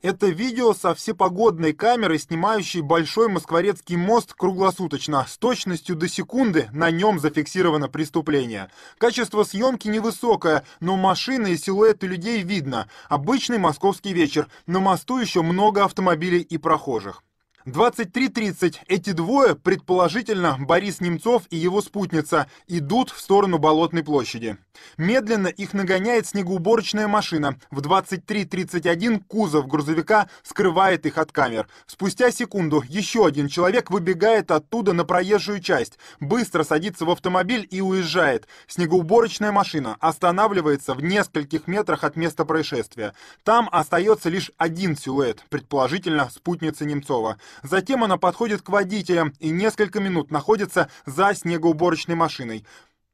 Это видео со всепогодной камеры, снимающей Большой Москворецкий мост круглосуточно. С точностью до секунды на нем зафиксировано преступление. Качество съемки невысокое, но машины и силуэты людей видно. Обычный московский вечер. На мосту еще много автомобилей и прохожих. 23.30. Эти двое, предположительно, Борис Немцов и его спутница, идут в сторону Болотной площади. Медленно их нагоняет снегоуборочная машина. В 23.31 кузов грузовика скрывает их от камер. Спустя секунду еще один человек выбегает оттуда на проезжую часть, быстро садится в автомобиль и уезжает. Снегоуборочная машина останавливается в нескольких метрах от места происшествия. Там остается лишь один силуэт, предположительно спутница Немцова. Затем она подходит к водителям и несколько минут находится за снегоуборочной машиной.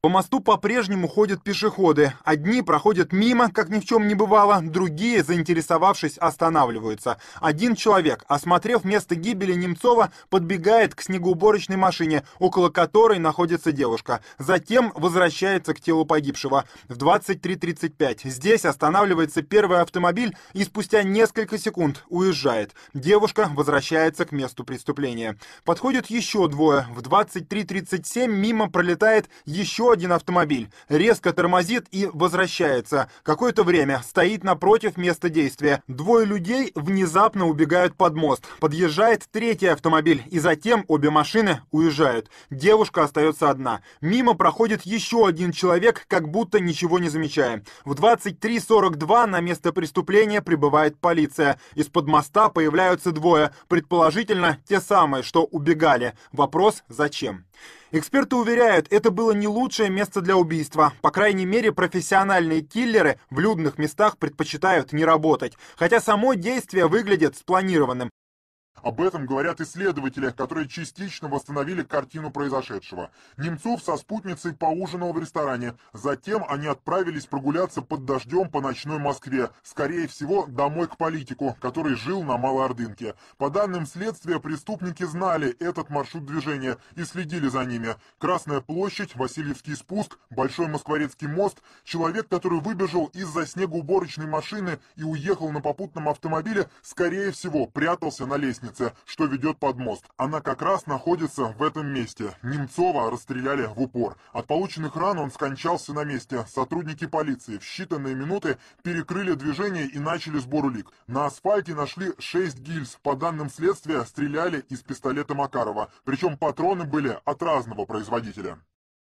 По мосту по-прежнему ходят пешеходы. Одни проходят мимо, как ни в чем не бывало, другие, заинтересовавшись, останавливаются. Один человек, осмотрев место гибели Немцова, подбегает к снегоуборочной машине, около которой находится девушка. Затем возвращается к телу погибшего. В 23.35 здесь останавливается первый автомобиль и спустя несколько секунд уезжает. Девушка возвращается к месту преступления. Подходят еще двое. В 23.37 мимо пролетает еще один автомобиль, резко тормозит и возвращается. Какое-то время стоит напротив места действия. Двое людей внезапно убегают под мост. Подъезжает третий автомобиль, и затем обе машины уезжают. Девушка остается одна. Мимо проходит еще один человек, как будто ничего не замечая. В 23.42 на место преступления прибывает полиция. Из-под моста появляются двое, предположительно те самые, что убегали. Вопрос «Зачем?». Эксперты уверяют, это было не лучшее место для убийства. По крайней мере, профессиональные киллеры в людных местах предпочитают не работать. Хотя само действие выглядит спланированным. Об этом говорят исследователи, которые частично восстановили картину произошедшего. Немцов со спутницей поужинал в ресторане. Затем они отправились прогуляться под дождем по ночной Москве. Скорее всего, домой к политику, который жил на Малоордынке. По данным следствия, преступники знали этот маршрут движения и следили за ними. Красная площадь, Васильевский спуск, Большой Москворецкий мост. Человек, который выбежал из-за снегоуборочной машины и уехал на попутном автомобиле, скорее всего, прятался на лестнице улице, что ведет под мост. Она как раз находится в этом месте. Немцова расстреляли в упор. От полученных ран он скончался на месте. Сотрудники полиции в считанные минуты перекрыли движение и начали сбор улик. На асфальте нашли 6 гильз. По данным следствия, стреляли из пистолета Макарова. Причем патроны были от разного производителя.